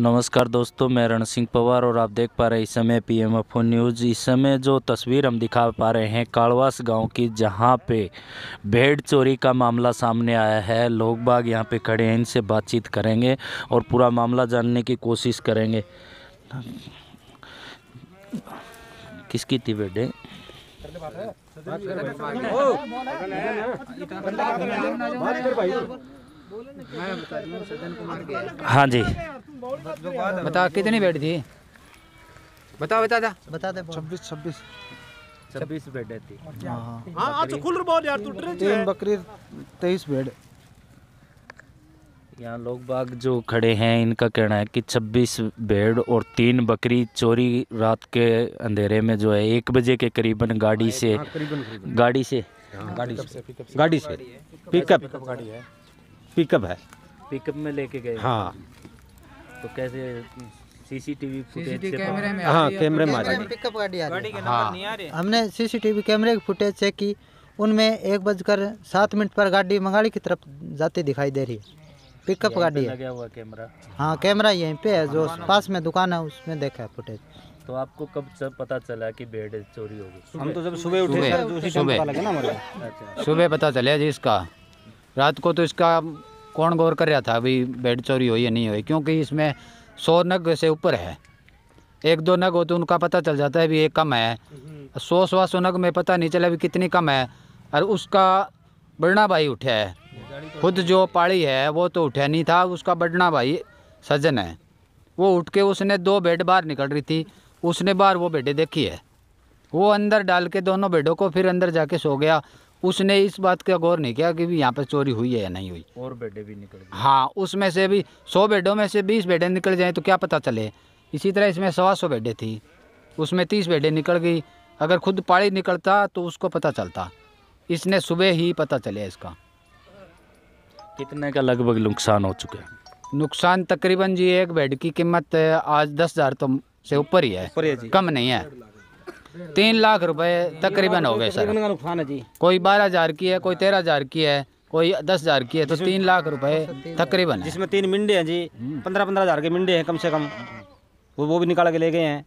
नमस्कार दोस्तों मैं रण सिंह पवार और आप देख पा रहे इस समय पी एम एफ न्यूज़ इस समय जो तस्वीर हम दिखा पा रहे हैं कालवास गांव की जहां पे भेड़ चोरी का मामला सामने आया है लोग बाग यहाँ पे खड़े हैं इनसे बातचीत करेंगे और पूरा मामला जानने की कोशिश करेंगे किसकी थी बेटे बात हाँ जी बता कितनी बेड थी बता बता दा बता दे छब्बीस छब्बीस छब्बीस बेड थी हाँ।, हाँ आज तो खुल बहुत यार टूट तू तीन बकरी तेईस बेड यहाँ लोग बाग जो खड़े हैं इनका कहना है कि 26 भेड़ और तीन बकरी चोरी रात के अंधेरे में जो है एक बजे के करीबन गाड़ी से गाड़ी से गाड़ी से पिकअप गाड़ी है पिकअप है पिकअप में लेके गए हाँ तो कैसे सीसीटीवी फुटेज से कैमरे में हाँ तो कैमरे में पिकअप गाड़ी हाँ। आ रही हाँ हमने सीसीटीवी कैमरे की फुटेज चेक की उनमें एक बजकर सात मिनट पर गाड़ी मंगाड़ी की तरफ जाती दिखाई दे रही है पिकअप गाड़ी है लगा हुआ कैमरा हाँ कैमरा यहीं पे है जो पास में दुकान है उसमें देखा है फुटेज तो आपको कब सब पता चला कि बेड चोरी हो गई हम तो जब सुबह उठे सुबह सुबह पता अच्छा। चले जी इसका रात को तो इसका कौन गौर कर रहा था अभी बेड चोरी हुई या नहीं हुई क्योंकि इसमें सौ नग से ऊपर है एक दो नग हो तो उनका पता चल जाता है भी ये कम है हम्म। सौ सवा सौ नग में पता नहीं चला भी कितनी कम है और उसका बड़ना भाई उठा है तो खुद जो पाड़ी है वो तो उठा नहीं था उसका बड़ना भाई सजन है वो उठ के उसने दो बेड बाहर निकल रही थी उसने बाहर वो बेडे देखी है वो अंदर डाल के दोनों बेडों को फिर अंदर जाके सो गया उसने इस बात का गौर नहीं किया कि भी यहाँ पर चोरी हुई है या नहीं हुई और बेडे भी निकल गए हाँ उसमें से भी सौ बेडों में से बीस बेडे निकल जाएँ तो क्या पता चले इसी तरह इसमें सवा सौ बेडे थी उसमें तीस बेडे निकल गई अगर खुद पाड़ी निकलता तो उसको पता चलता इसने सुबह ही पता चले इसका कितने का लगभग नुकसान हो चुका है नुकसान तकरीबन जी एक बेड की कीमत आज दस हज़ार तो से ऊपर ही है कम नहीं है तीन लाख रुपए तकरीबन हो गए सर नुकसान है जी कोई बारह हज़ार की है कोई तेरह हज़ार की है कोई दस हज़ार की है तो तीन लाख रुपए तकरीबन जिसमें तीन मिंडे हैं जी हम्म। पंद्रह पंद्रह हजार के मिंडे हैं कम से कम वो वो भी निकाल के ले गए हैं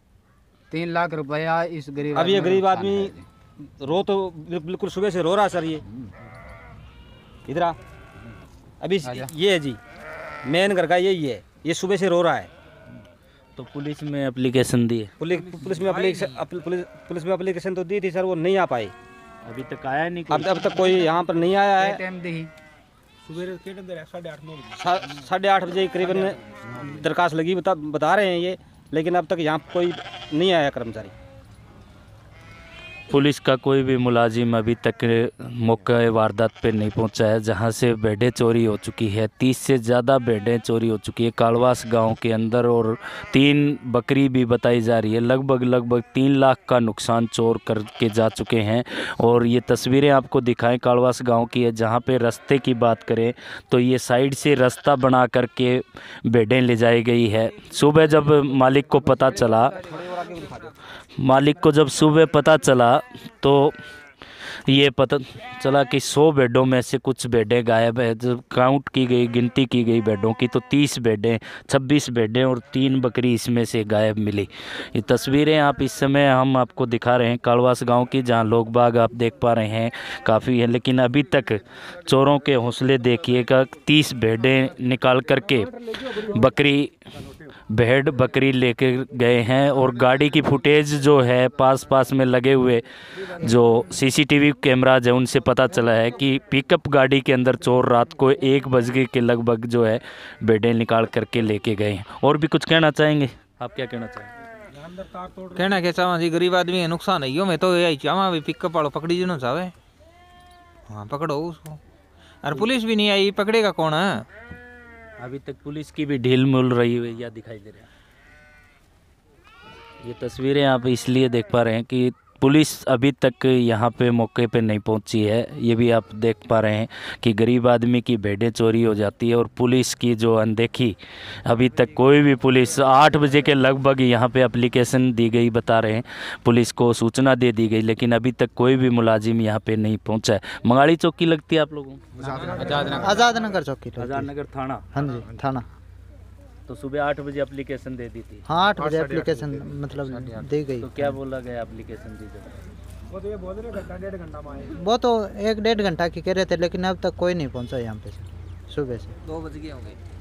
तीन लाख रुपया इस गरीब अभी गरीब आदमी- रो तो बिल्कुल सुबह से रो रहा है सर ये हम्म। इधर अभी ये है जी मेन घर का यही है ये सुबह से रो रहा है तो पुलिस में एप्लीकेशन दी पुलिस पुलिस में पुलिस पुलिस में एप्लीकेशन तो दी थी सर वो नहीं आ पाई अभी तक आया नहीं अब अब तक कोई यहाँ पर नहीं आया है साढ़े आठ बजे करीबन दरखास्त लगी बता बता रहे हैं ये लेकिन अब तक यहाँ कोई नहीं आया कर्मचारी पुलिस का कोई भी मुलाजिम अभी तक मौके वारदात पे नहीं पहुंचा है जहां से बेडें चोरी हो चुकी है तीस से ज़्यादा बेडें चोरी हो चुकी है कालवास गांव के अंदर और तीन बकरी भी बताई जा रही है लगभग लगभग तीन लाख का नुकसान चोर करके जा चुके हैं और ये तस्वीरें आपको दिखाएं कालवास गाँव की है जहाँ पर रास्ते की बात करें तो ये साइड से रास्ता बना करके बेडें ले जाई गई है सुबह जब मालिक को पता चला मालिक को जब सुबह पता चला तो ये पता चला कि 100 बेडों में से कुछ बेडें गायब है जब काउंट की गई गिनती की गई बेडों की तो 30 बेडें 26 बेडें और तीन बकरी इसमें से गायब मिली ये तस्वीरें आप इस समय हम आपको दिखा रहे हैं कालवास गांव की जहां लोग बाग आप देख पा रहे हैं काफ़ी है लेकिन अभी तक चोरों के हौसले देखिएगा तीस बेडें निकाल करके बकरी भेड़ बकरी लेके गए हैं और गाड़ी की फुटेज जो है पास पास में लगे हुए जो सीसीटीवी कैमराज है उनसे पता चला है कि पिकअप गाड़ी के अंदर चोर रात को एक बजगे के लगभग जो है बेडें निकाल करके लेके गए हैं और भी कुछ कहना चाहेंगे आप क्या कहना चाहेंगे कहना क्या चावा जी गरीब आदमी है नुकसान है मैं तो यही चाहवा पिकअप वालों पकड़ी जी ना चाहे हाँ पकड़ो उसको अरे पुलिस भी नहीं आई पकड़ेगा कौन है अभी तक पुलिस की भी ढील मिल रही हुई या दिखाई दे रहा है ये तस्वीरें आप इसलिए देख पा रहे हैं कि पुलिस अभी तक यहाँ पे मौके पे नहीं पहुँची है ये भी आप देख पा रहे हैं कि गरीब आदमी की भेडें चोरी हो जाती है और पुलिस की जो अनदेखी अभी तक कोई भी पुलिस आठ बजे के लगभग यहाँ पे अप्लीकेशन दी गई बता रहे हैं पुलिस को सूचना दे दी गई लेकिन अभी तक कोई भी मुलाजिम यहाँ पे नहीं पहुँचा है मंगाड़ी चौकी लगती है आप लोगों को आज़ाद नगर चौकी आज़ाद नगर थाना हाँ जी थाना तो सुबह आठ बजे एप्लीकेशन दे दी थी हाँ आठ बजे एप्लीकेशन मतलब दी गई तो क्या बोला गया एप्लीकेशन दी वो तो वो तो एक डेढ़ घंटा की कह रहे थे लेकिन अब तक कोई नहीं पहुँचा यहाँ पे सुबह से दो बज गए होंगे